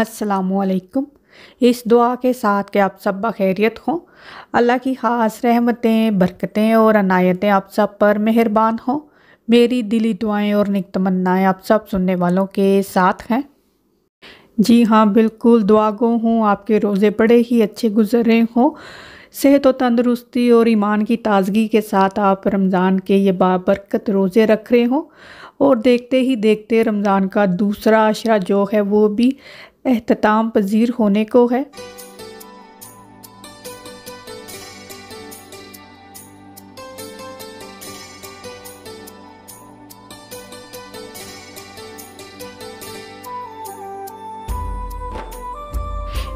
असलकुम इस दुआ के साथ के आप सब बखैरियत हों अल्लाह की ख़ास रहमतें बरकतें और अनायतें आप सब पर मेहरबान हों मेरी दिली दुआएं और निकतमन्नाएँ आप सब सुनने वालों के साथ हैं जी हाँ बिल्कुल दुआगो हूँ आपके रोज़े बड़े ही अच्छे गुजर रहे हों सेहत व तंदरुस्ती और ईमान की ताज़गी के साथ आप रमज़ान के ये बाबरकत रोज़े रख रहे हों और देखते ही देखते रमज़ान का दूसरा अशरा जो है वो भी अहतमाम पजीर होने को है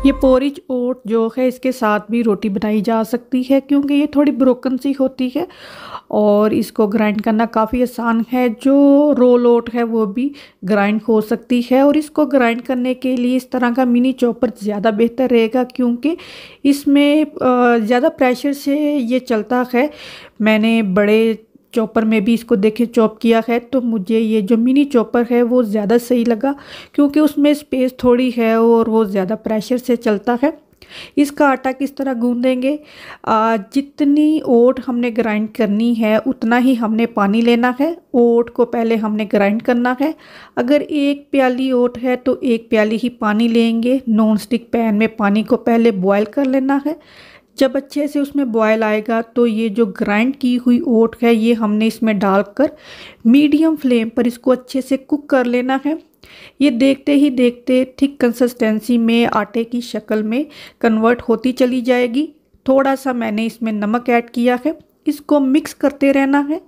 ये पोरिज ओट जो है इसके साथ भी रोटी बनाई जा सकती है क्योंकि ये थोड़ी ब्रोकन सी होती है और इसको ग्राइंड करना काफ़ी आसान है जो रोल ओट है वो भी ग्राइंड हो सकती है और इसको ग्राइंड करने के लिए इस तरह का मिनी चॉपर ज़्यादा बेहतर रहेगा क्योंकि इसमें ज़्यादा प्रेशर से ये चलता है मैंने बड़े चॉपर में भी इसको देखें चॉप किया है तो मुझे ये जो मिनी चॉपर है वो ज़्यादा सही लगा क्योंकि उसमें स्पेस थोड़ी है और वो ज़्यादा प्रेशर से चलता है इसका आटा किस तरह गूंदेंगे जितनी ओट हमने ग्राइंड करनी है उतना ही हमने पानी लेना है ओट को पहले हमने ग्राइंड करना है अगर एक प्याली ओट है तो एक प्याली ही पानी लेंगे नॉन स्टिक पैन में पानी को पहले बॉयल कर लेना है जब अच्छे से उसमें बॉयल आएगा तो ये जो ग्राइंड की हुई ओट है ये हमने इसमें डालकर मीडियम फ्लेम पर इसको अच्छे से कुक कर लेना है ये देखते ही देखते थिक कंसिस्टेंसी में आटे की शक्ल में कन्वर्ट होती चली जाएगी थोड़ा सा मैंने इसमें नमक ऐड किया है इसको मिक्स करते रहना है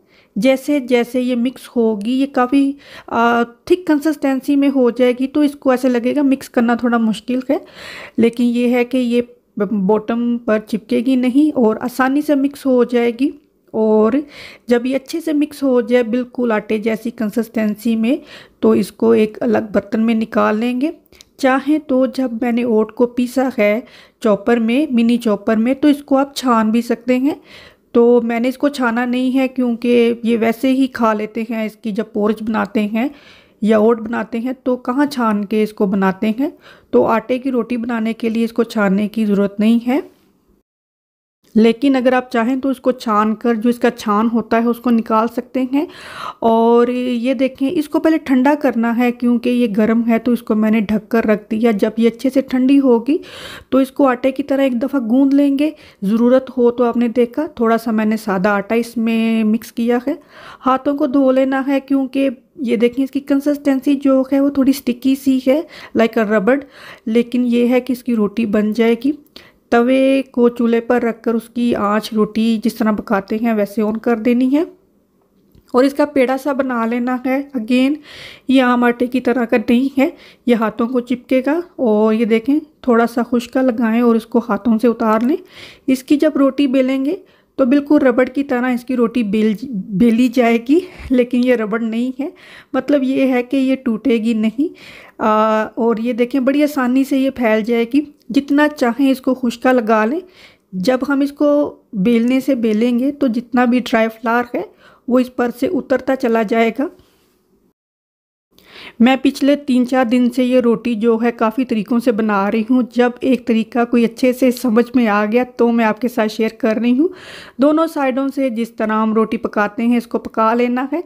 जैसे जैसे ये मिक्स होगी ये काफ़ी थिक कंसिस्टेंसी में हो जाएगी तो इसको ऐसे लगेगा मिक्स करना थोड़ा मुश्किल है लेकिन ये है कि ये बॉटम पर चिपकेगी नहीं और आसानी से मिक्स हो जाएगी और जब ये अच्छे से मिक्स हो जाए बिल्कुल आटे जैसी कंसिस्टेंसी में तो इसको एक अलग बर्तन में निकाल लेंगे चाहें तो जब मैंने ओट को पीसा है चॉपर में मिनी चॉपर में तो इसको आप छान भी सकते हैं तो मैंने इसको छाना नहीं है क्योंकि ये वैसे ही खा लेते हैं इसकी जब पोर्च बनाते हैं या ओट बनाते हैं तो कहाँ छान के इसको बनाते हैं तो आटे की रोटी बनाने के लिए इसको छानने की ज़रूरत नहीं है लेकिन अगर आप चाहें तो इसको छान कर जो इसका छान होता है उसको निकाल सकते हैं और ये देखें इसको पहले ठंडा करना है क्योंकि ये गर्म है तो इसको मैंने ढक कर रख दिया जब ये अच्छे से ठंडी होगी तो इसको आटे की तरह एक दफ़ा गूंद लेंगे ज़रूरत हो तो आपने देखा थोड़ा सा मैंने सादा आटा इसमें मिक्स किया है हाथों को धो लेना है क्योंकि ये देखें इसकी कंसिस्टेंसी जो है वो थोड़ी स्टिकी सी है लाइक अ रबड़ लेकिन ये है कि इसकी रोटी बन जाएगी तवे को चूल्हे पर रखकर उसकी आँच रोटी जिस तरह पकाते हैं वैसे ऑन कर देनी है और इसका पेड़ा सा बना लेना है अगेन ये आम आटे की तरह का नहीं है ये हाथों को चिपकेगा और ये देखें थोड़ा सा खुश्का लगाएं और इसको हाथों से उतार लें इसकी जब रोटी बेलेंगे तो बिल्कुल रबड़ की तरह इसकी रोटी बेल बेली जाएगी लेकिन ये रबड़ नहीं है मतलब ये है कि ये टूटेगी नहीं आ, और ये देखें बड़ी आसानी से ये फैल जाएगी जितना चाहें इसको खुशका लगा लें जब हम इसको बेलने से बेलेंगे तो जितना भी ड्राई फ्लावर है वो इस पर से उतरता चला जाएगा मैं पिछले तीन चार दिन से ये रोटी जो है काफ़ी तरीक़ों से बना रही हूँ जब एक तरीका कोई अच्छे से समझ में आ गया तो मैं आपके साथ शेयर कर रही हूँ दोनों साइडों से जिस तरह हम रोटी पकाते हैं इसको पका लेना है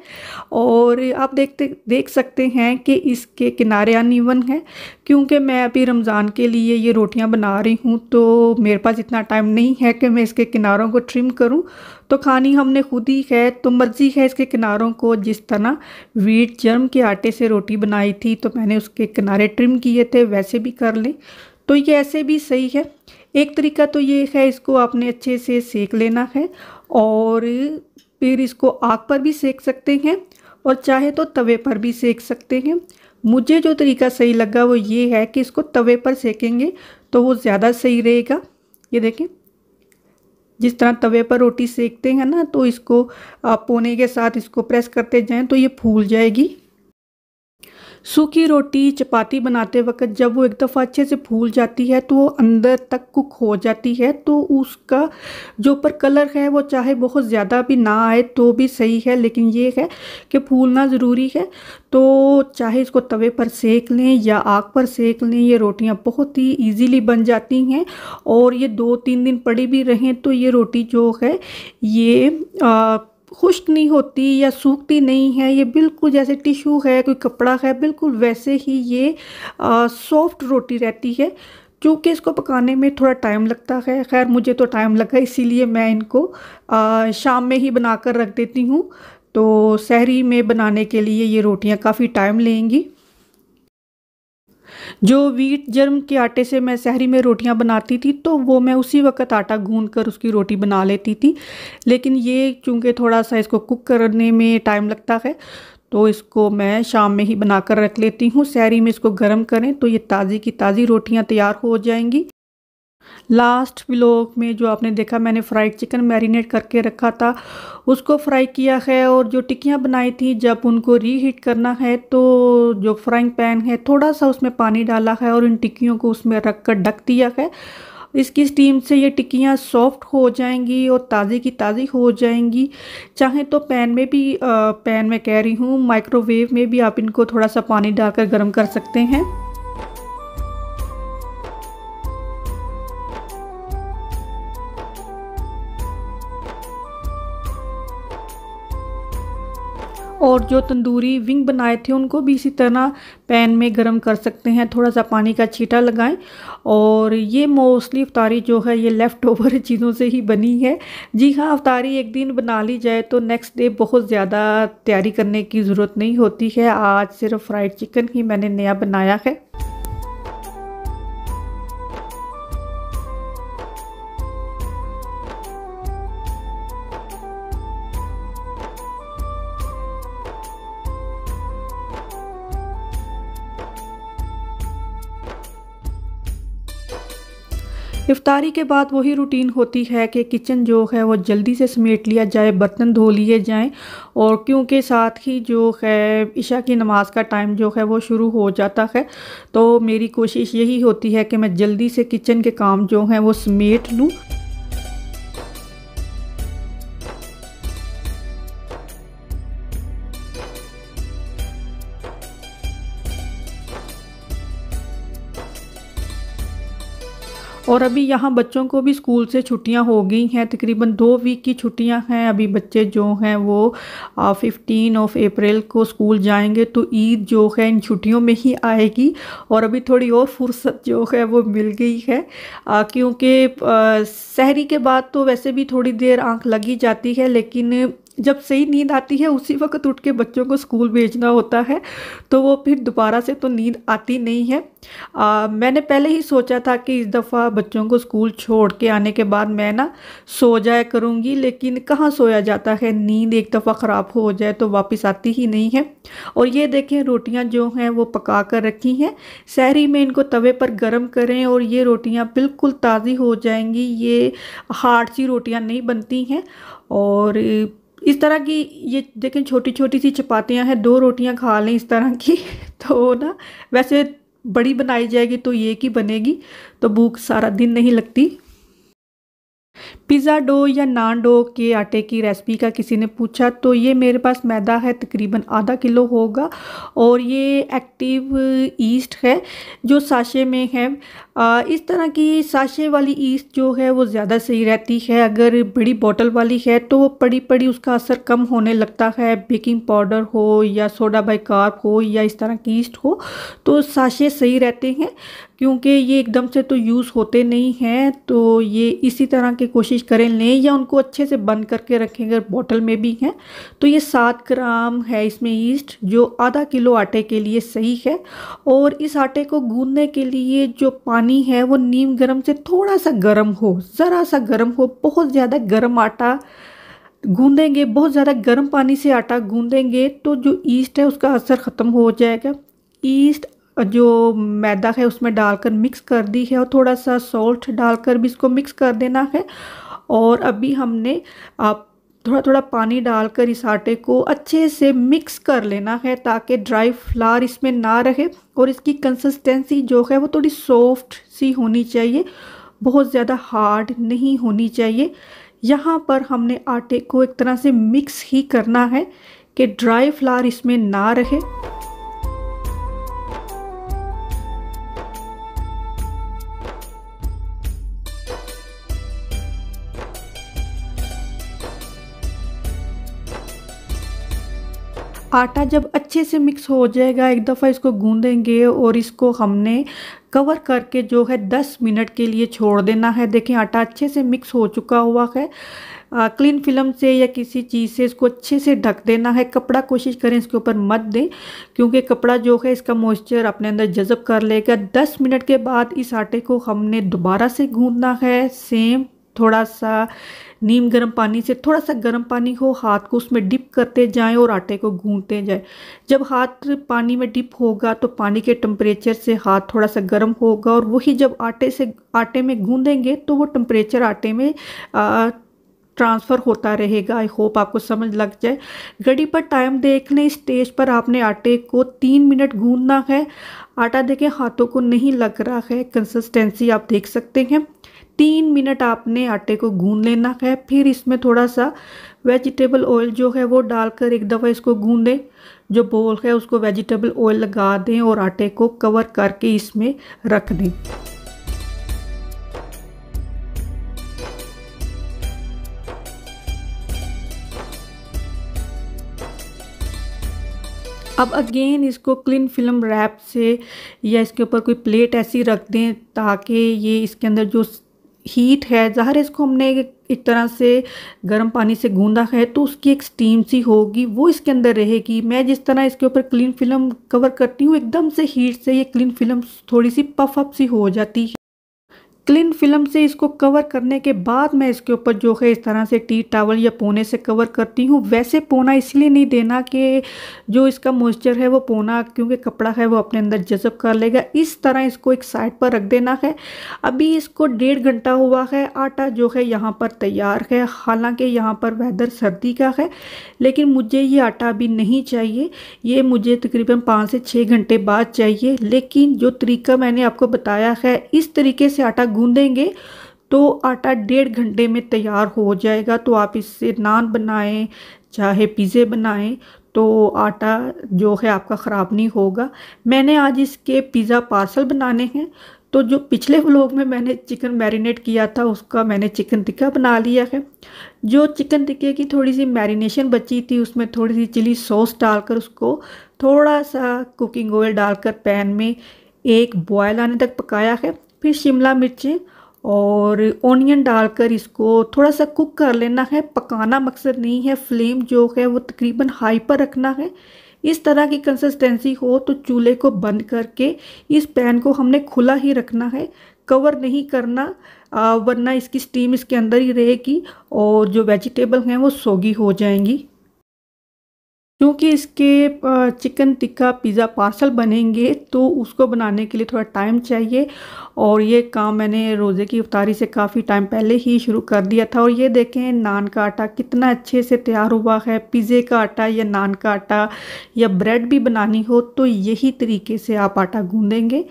और आप देखते देख सकते हैं कि इसके किनारे अनिवन है क्योंकि मैं अभी रमज़ान के लिए ये रोटियाँ बना रही हूँ तो मेरे पास इतना टाइम नहीं है कि मैं इसके किनारों को ट्रिम करूँ तो खानी हमने खुद ही है तो मर्जी है इसके किनारों को जिस तरह वीट जर्म के आटे से रोटी बनाई थी तो मैंने उसके किनारे ट्रिम किए थे वैसे भी कर लें तो ये ऐसे भी सही है एक तरीका तो ये है इसको आपने अच्छे से सेक लेना है और फिर इसको आग पर भी सेक सकते हैं और चाहे तो तवे पर भी सेक सकते हैं मुझे जो तरीका सही लगा वो ये है कि इसको तवे पर सेकेंगे तो वो ज़्यादा सही रहेगा ये देखें जिस तरह तवे पर रोटी सेकते हैं ना तो इसको पोने के साथ इसको प्रेस करते जाएं तो ये फूल जाएगी सूखी रोटी चपाती बनाते वक्त जब वो एक दफ़ा अच्छे से फूल जाती है तो वो अंदर तक कुक हो जाती है तो उसका जो ऊपर कलर है वो चाहे बहुत ज़्यादा भी ना आए तो भी सही है लेकिन ये है कि फूलना ज़रूरी है तो चाहे इसको तवे पर सेक लें या आग पर सेक लें ये रोटियां बहुत ही इजीली बन जाती हैं और ये दो तीन दिन पड़ी भी रहें तो ये रोटी जो है ये आ, खुश्क नहीं होती या सूखती नहीं है ये बिल्कुल जैसे टिशू है कोई कपड़ा है बिल्कुल वैसे ही ये सॉफ्ट रोटी रहती है क्योंकि इसको पकाने में थोड़ा टाइम लगता है खैर मुझे तो टाइम लगा इसीलिए मैं इनको आ, शाम में ही बनाकर रख देती हूँ तो शहरी में बनाने के लिए ये रोटियाँ काफ़ी टाइम लेंगी जो वीट जर्म के आटे से मैं शहरी में रोटियां बनाती थी तो वो मैं उसी वक्त आटा गूंद कर उसकी रोटी बना लेती थी लेकिन ये चूँकि थोड़ा सा इसको कुक करने में टाइम लगता है तो इसको मैं शाम में ही बनाकर रख लेती हूँ शहरी में इसको गर्म करें तो ये ताज़ी की ताज़ी रोटियाँ तैयार हो जाएंगी लास्ट ब्लॉक में जो आपने देखा मैंने फ्राइड चिकन मैरिनेट करके रखा था उसको फ्राई किया है और जो टिक्कियाँ बनाई थी जब उनको रीहीट करना है तो जो फ्राइंग पैन है थोड़ा सा उसमें पानी डाला है और इन टिक्कियों को उसमें रख कर ढक दिया है इसकी स्टीम से ये टिक्कियाँ सॉफ्ट हो जाएंगी और ताज़ी की ताज़ी हो जाएंगी चाहे तो पैन में भी आ, पैन में कह रही हूँ माइक्रोवेव में भी आप इनको थोड़ा सा पानी डालकर गर्म कर सकते हैं और जो तंदूरी विंग बनाए थे उनको भी इसी तरह पैन में गर्म कर सकते हैं थोड़ा सा पानी का छीटा लगाएं और ये मोस्टली अवतारी जो है ये लेफ़्ट ओवर चीज़ों से ही बनी है जी हाँ अवतारी एक दिन बना ली जाए तो नेक्स्ट डे बहुत ज़्यादा तैयारी करने की ज़रूरत नहीं होती है आज सिर्फ फ्राइड चिकन ही मैंने नया बनाया है इफ्तारी के बाद वही रूटीन होती है कि किचन जो है वो जल्दी से समेट लिया जाए बर्तन धो लिए जाएं और क्योंकि साथ ही जो है इशा की नमाज़ का टाइम जो है वो शुरू हो जाता है तो मेरी कोशिश यही होती है कि मैं जल्दी से किचन के काम जो हैं वो समेट लूँ और अभी यहाँ बच्चों को भी स्कूल से छुट्टियाँ हो गई हैं तकरीबन दो वीक की छुट्टियाँ हैं अभी बच्चे जो हैं वो फिफ्टीन ऑफ अप्रैल को स्कूल जाएंगे तो ईद जो है इन छुट्टियों में ही आएगी और अभी थोड़ी और फुर्सत जो है वो मिल गई है क्योंकि शहरी के बाद तो वैसे भी थोड़ी देर आँख लगी जाती है लेकिन जब सही नींद आती है उसी वक्त उठ के बच्चों को स्कूल भेजना होता है तो वो फिर दोबारा से तो नींद आती नहीं है आ, मैंने पहले ही सोचा था कि इस दफ़ा बच्चों को स्कूल छोड़ के आने के बाद मैं ना सो जाया करूँगी लेकिन कहाँ सोया जाता है नींद एक दफ़ा ख़राब हो जाए तो वापस आती ही नहीं है और ये देखें रोटियाँ जो हैं वो पका कर रखी हैं शहरी में इनको तवे पर गर्म करें और ये रोटियाँ बिल्कुल ताज़ी हो जाएंगी ये हार्ड सी रोटियाँ नहीं बनती हैं और इस तरह की ये देखें छोटी छोटी सी चपातियाँ हैं दो रोटियाँ खा लें इस तरह की तो ना वैसे बड़ी बनाई जाएगी तो ये की बनेगी तो भूख सारा दिन नहीं लगती पिज़्ज़ा डो या नान डो के आटे की रेसिपी का किसी ने पूछा तो ये मेरे पास मैदा है तकरीबन आधा किलो होगा और ये एक्टिव ईस्ट है जो साशे में है आ, इस तरह की साशे वाली ईस्ट जो है वो ज़्यादा सही रहती है अगर बड़ी बोतल वाली है तो वो पड़ी पड़ी उसका असर कम होने लगता है बेकिंग पाउडर हो या सोडा बाई कार्प हो या इस तरह की ईस्ट हो तो साशे सही रहते हैं क्योंकि ये एकदम से तो यूज़ होते नहीं हैं तो ये इसी तरह की कोशिश करें लें या उनको अच्छे से बंद करके रखें अगर बॉटल में भी हैं तो ये सात ग्राम है इसमें ईस्ट जो आधा किलो आटे के लिए सही है और इस आटे को गूंदने के लिए जो पानी है वो नीम गर्म से थोड़ा सा गर्म हो ज़रा सा गर्म हो बहुत ज़्यादा गर्म आटा गूंदेंगे बहुत ज़्यादा गर्म पानी से आटा गूँदेंगे तो जो ईस्ट है उसका असर ख़त्म हो जाएगा ईस्ट जो मैदा है उसमें डालकर मिक्स कर दी है और थोड़ा सा सॉल्ट डालकर भी इसको मिक्स कर देना है और अभी हमने आप थोड़ा थोड़ा पानी डालकर इस आटे को अच्छे से मिक्स कर लेना है ताकि ड्राई फ्लावर इसमें ना रहे और इसकी कंसिस्टेंसी जो है वो थोड़ी सॉफ्ट सी होनी चाहिए बहुत ज़्यादा हार्ड नहीं होनी चाहिए यहाँ पर हमने आटे को एक तरह से मिक्स ही करना है कि ड्राई फ्लावर इसमें ना रहे आटा जब अच्छे से मिक्स हो जाएगा एक दफ़ा इसको गूंदेंगे और इसको हमने कवर करके जो है दस मिनट के लिए छोड़ देना है देखें आटा अच्छे से मिक्स हो चुका हुआ है आ, क्लीन फिल्म से या किसी चीज़ से इसको अच्छे से ढक देना है कपड़ा कोशिश करें इसके ऊपर मत दें क्योंकि कपड़ा जो है इसका मॉइस्चर अपने अंदर जज़ब कर लेगा दस मिनट के बाद इस आटे को हमने दोबारा से गूँधना है सेम थोड़ा सा नीम गर्म पानी से थोड़ा सा गर्म पानी हो हाथ को उसमें डिप करते जाएं और आटे को गूंदते जाएं जब हाथ पानी में डिप होगा तो पानी के टम्परेचर से हाथ थोड़ा सा गर्म होगा और वही जब आटे से आटे में गूंदेंगे तो वो टम्परेचर आटे में आ, ट्रांसफ़र होता रहेगा आई होप आपको समझ लग जाए घड़ी पर टाइम देख लें स्टेज पर आपने आटे को तीन मिनट गूंदना है आटा देखें हाथों को नहीं लग रहा है कंसिस्टेंसी आप देख सकते हैं तीन मिनट आपने आटे को गूंद लेना है फिर इसमें थोड़ा सा वेजिटेबल ऑयल जो है वो डालकर एक दफ़ा इसको गून दें जो बोल है उसको वेजिटेबल ऑयल लगा दें और आटे को कवर करके इसमें रख दें अब अगेन इसको क्लीन फिल्म रैप से या इसके ऊपर कोई प्लेट ऐसी रख दें ताकि ये इसके अंदर जो हीट है ज़ाहिर है इसको हमने एक तरह से गर्म पानी से गूंदा है तो उसकी एक स्टीम सी होगी वो इसके अंदर रहेगी मैं जिस तरह इसके ऊपर क्लीन फिल्म कवर करती हूँ एकदम से हीट से ये क्लीन फिल्म थोड़ी सी पफ अप सी हो जाती है क्लीन फिल्म से इसको कवर करने के बाद मैं इसके ऊपर जो है इस तरह से टी टावल या पोने से कवर करती हूँ वैसे पोना इसलिए नहीं देना कि जो इसका मॉइस्चर है वो पोना क्योंकि कपड़ा है वो अपने अंदर जज़ब कर लेगा इस तरह इसको एक साइड पर रख देना है अभी इसको डेढ़ घंटा हुआ है आटा जो है यहाँ पर तैयार है हालाँकि यहाँ पर वेदर सर्दी का है लेकिन मुझे ये आटा अभी नहीं चाहिए ये मुझे तकरीबन पाँच से छः घंटे बाद चाहिए लेकिन जो तरीका मैंने आपको बताया है इस तरीके से आटा गूंदेंगे तो आटा डेढ़ घंटे में तैयार हो जाएगा तो आप इससे नान बनाएं चाहे पिज़्ज़े बनाएं तो आटा जो है आपका ख़राब नहीं होगा मैंने आज इसके पिज़्ज़ा पार्सल बनाने हैं तो जो पिछले व्लॉग में मैंने चिकन मैरिनेट किया था उसका मैंने चिकन टिक्का बना लिया है जो चिकन टिक्के की थोड़ी सी मैरिनेशन बची थी उसमें थोड़ी सी चिली सॉस डालकर उसको थोड़ा सा कुकिंग ऑयल डालकर पैन में एक बॉयल आने तक पकाया है फिर शिमला मिर्च और ओनियन डालकर इसको थोड़ा सा कुक कर लेना है पकाना मकसद नहीं है फ्लेम जो है वो तकरीबन हाई पर रखना है इस तरह की कंसिस्टेंसी हो तो चूल्हे को बंद करके इस पैन को हमने खुला ही रखना है कवर नहीं करना वरना इसकी स्टीम इसके अंदर ही रहेगी और जो वेजिटेबल हैं वो सोगी हो जाएंगी क्योंकि इसके चिकन टिक्का पिज़्ज़ा पार्सल बनेंगे तो उसको बनाने के लिए थोड़ा टाइम चाहिए और ये काम मैंने रोज़े की इफ्तारी से काफ़ी टाइम पहले ही शुरू कर दिया था और ये देखें नान का आटा कितना अच्छे से तैयार हुआ है पिज़्ज़े का आटा या नान का आटा या ब्रेड भी बनानी हो तो यही तरीके से आप आटा गूँधेंगे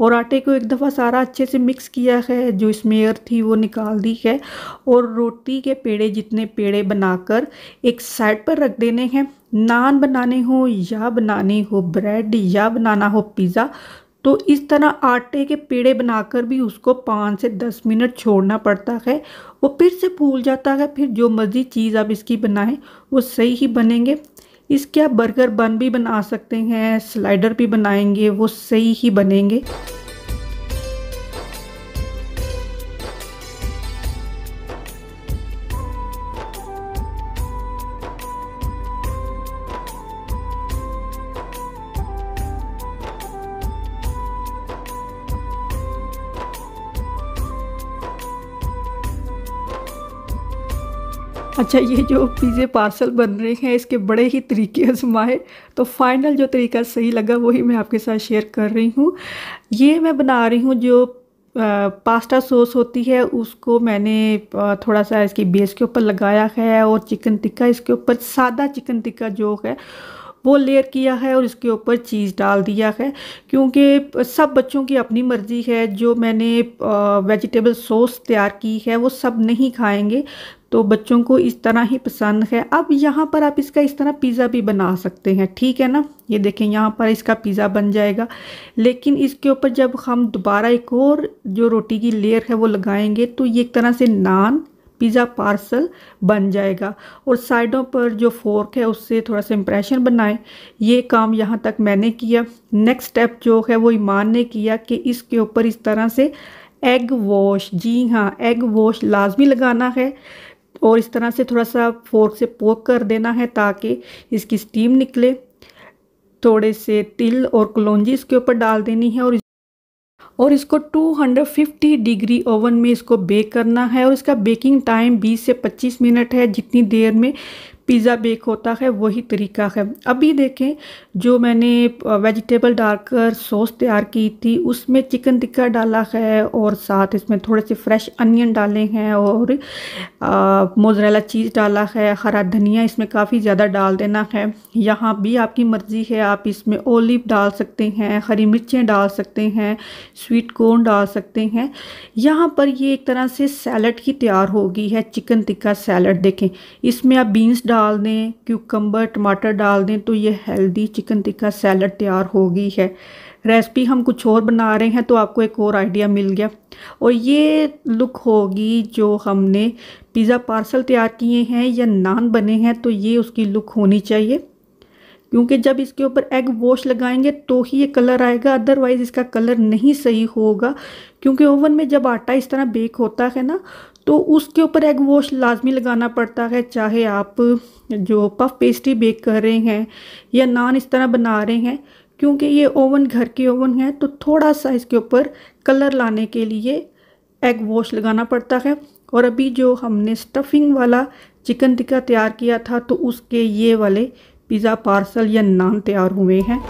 और आटे को एक दफ़ा सारा अच्छे से मिक्स किया है जो स्मेयर थी वो निकाल दी है और रोटी के पेड़े जितने पेड़े बनाकर एक साइड पर रख देने हैं नान बनाने हो या बनाने हो ब्रेड या बनाना हो पिज़्ज़ा तो इस तरह आटे के पेड़े बनाकर भी उसको पाँच से दस मिनट छोड़ना पड़ता है वो फिर से फूल जाता है फिर जो मर्ज़ी चीज़ आप इसकी बनाएं वो सही ही बनेंगे इसके आप बर्गर बन भी बना सकते हैं स्लाइडर भी बनाएंगे वो सही ही बनेंगे अच्छा ये जो पिज़्ज़े पार्सल बन रहे हैं इसके बड़े ही तरीके आजमाए तो फाइनल जो तरीका सही लगा वही मैं आपके साथ शेयर कर रही हूँ ये मैं बना रही हूँ जो पास्ता सॉस होती है उसको मैंने थोड़ा सा इसकी बेस के ऊपर लगाया है और चिकन टिक्का इसके ऊपर सादा चिकन टिक्का जो है वो लेयर किया है और इसके ऊपर चीज़ डाल दिया है क्योंकि सब बच्चों की अपनी मर्ज़ी है जो मैंने वेजिटेबल सॉस तैयार की है वो सब नहीं खाएंगे तो बच्चों को इस तरह ही पसंद है अब यहाँ पर आप इसका इस तरह पिज़्ज़ा भी बना सकते हैं ठीक है ना ये देखें यहाँ पर इसका पिज़्ज़ा बन जाएगा लेकिन इसके ऊपर जब हम दोबारा एक और जो रोटी की लेयर है वो लगाएंगे तो ये एक तरह से नान पिज़्ज़ा पार्सल बन जाएगा और साइडों पर जो फोर्क है उससे थोड़ा सा इम्प्रेशन बनाएं ये काम यहाँ तक मैंने किया नेक्स्ट स्टेप जो है वो ईमान ने किया कि इसके ऊपर इस तरह से एग वॉश जी हाँ एग वॉश लाजमी लगाना है और इस तरह से थोड़ा सा फोर्क से पोक कर देना है ताकि इसकी स्टीम निकले थोड़े से तिल और कलौजी इसके ऊपर डाल देनी है और और इसको 250 डिग्री ओवन में इसको बेक करना है और इसका बेकिंग टाइम 20 से 25 मिनट है जितनी देर में पिज़्ज़ा बेक होता है वही तरीका है अभी देखें जो मैंने वेजिटेबल डालकर सॉस तैयार की थी उसमें चिकन टिक्का डाला है और साथ इसमें थोड़े से फ्रेश अनियन डाले हैं और मोजरेला चीज़ डाला है हरा धनिया इसमें काफ़ी ज़्यादा डाल देना है यहाँ भी आपकी मर्ज़ी है आप इसमें ओलिव डाल सकते हैं हरी मिर्चें डाल सकते हैं स्वीट कॉर्न डाल सकते हैं यहाँ पर ये एक तरह से सैलड की तैयार होगी है चिकन टिक्का सैलड देखें इसमें आप बीन्स डाल डाल दें क्यूकम्बर टमाटर डाल दें तो ये हेल्दी चिकन टिक्का सैलड तैयार हो गई है रेसिपी हम कुछ और बना रहे हैं तो आपको एक और आइडिया मिल गया और ये लुक होगी जो हमने पिज़्ज़ा पार्सल तैयार किए हैं या नान बने हैं तो ये उसकी लुक होनी चाहिए क्योंकि जब इसके ऊपर एग वॉश लगाएंगे तो ही ये कलर आएगा अदरवाइज़ इसका कलर नहीं सही होगा क्योंकि ओवन में जब आटा इस तरह बेक होता है ना तो उसके ऊपर एग वॉश लाजमी लगाना पड़ता है चाहे आप जो पफ पेस्ट्री बेक कर रहे हैं या नान इस तरह बना रहे हैं क्योंकि ये ओवन घर के ओवन है तो थोड़ा सा इसके ऊपर कलर लाने के लिए एग वॉश लगाना पड़ता है और अभी जो हमने स्टफिंग वाला चिकन टिक्का तैयार किया था तो उसके ये वाले पिज़्ज़ा पार्सल या नान तैयार हुए हैं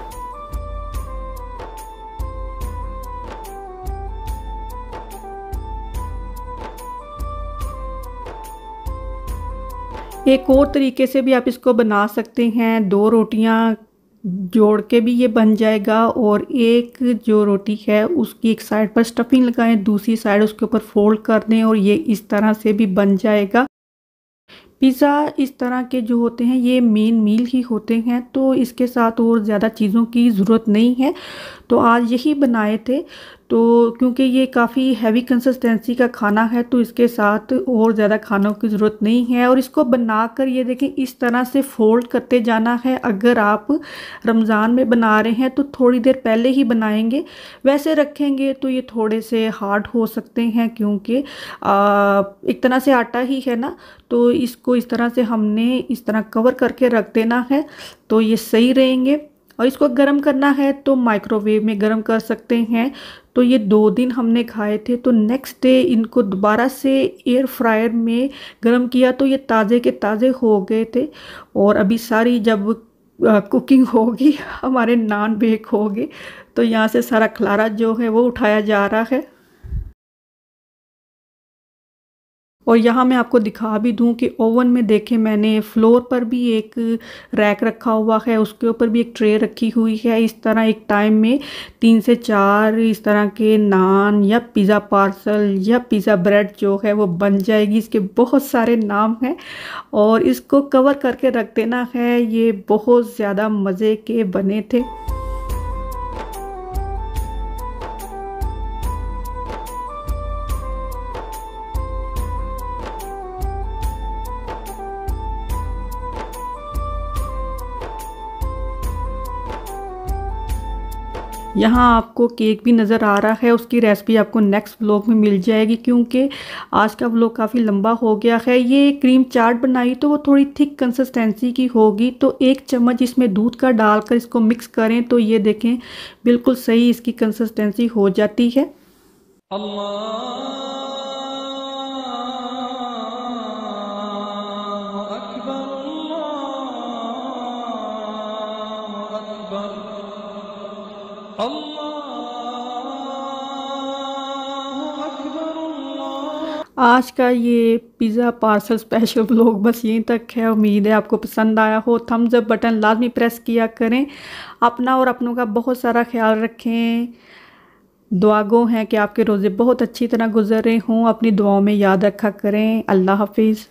एक और तरीके से भी आप इसको बना सकते हैं दो रोटियां जोड़ के भी ये बन जाएगा और एक जो रोटी है उसकी एक साइड पर स्टफिंग लगाएं दूसरी साइड उसके ऊपर फोल्ड कर दें और ये इस तरह से भी बन जाएगा पिज़्ज़ा इस तरह के जो होते हैं ये मेन मील ही होते हैं तो इसके साथ और ज़्यादा चीज़ों की ज़रूरत नहीं है तो आज यही बनाए थे तो क्योंकि ये काफ़ी हैवी कंसिस्टेंसी का खाना है तो इसके साथ और ज़्यादा खानों की ज़रूरत नहीं है और इसको बनाकर ये देखें इस तरह से फोल्ड करते जाना है अगर आप रमज़ान में बना रहे हैं तो थोड़ी देर पहले ही बनाएंगे वैसे रखेंगे तो ये थोड़े से हार्ड हो सकते हैं क्योंकि एक तरह से आटा ही है ना तो इसको इस तरह से हमने इस तरह कवर करके रख देना है तो ये सही रहेंगे और इसको गर्म करना है तो माइक्रोवेव में गर्म कर सकते हैं तो ये दो दिन हमने खाए थे तो नेक्स्ट डे इनको दोबारा से एयर फ्रायर में गर्म किया तो ये ताज़े के ताज़े हो गए थे और अभी सारी जब कुकिंग होगी हमारे नान बेक होगी तो यहाँ से सारा खलारा जो है वो उठाया जा रहा है और यहाँ मैं आपको दिखा भी दूँ कि ओवन में देखे मैंने फ्लोर पर भी एक रैक रखा हुआ है उसके ऊपर भी एक ट्रे रखी हुई है इस तरह एक टाइम में तीन से चार इस तरह के नान या पिज़्ज़ा पार्सल या पिज़्ज़ा ब्रेड जो है वो बन जाएगी इसके बहुत सारे नाम हैं और इसको कवर करके रख देना है ये बहुत ज़्यादा मज़े के बने थे यहाँ आपको केक भी नज़र आ रहा है उसकी रेसिपी आपको नेक्स्ट ब्लॉग में मिल जाएगी क्योंकि आज का ब्लॉग काफ़ी लंबा हो गया है ये क्रीम चाट बनाई तो वो थोड़ी थिक कंसिस्टेंसी की होगी तो एक चम्मच इसमें दूध का डालकर इसको मिक्स करें तो ये देखें बिल्कुल सही इसकी कंसिस्टेंसी हो जाती है अल्लाह आज का ये पिज़्ज़ा पार्सल स्पेशल ब्लॉग बस यहीं तक है उम्मीद है आपको पसंद आया हो थम्स अप बटन लाजमी प्रेस किया करें अपना और अपनों का बहुत सारा ख्याल रखें दुआगो हैं कि आपके रोज़े बहुत अच्छी तरह गुजर रहे हों अपनी दुआओं में याद रखा करें अल्लाह हाफिज़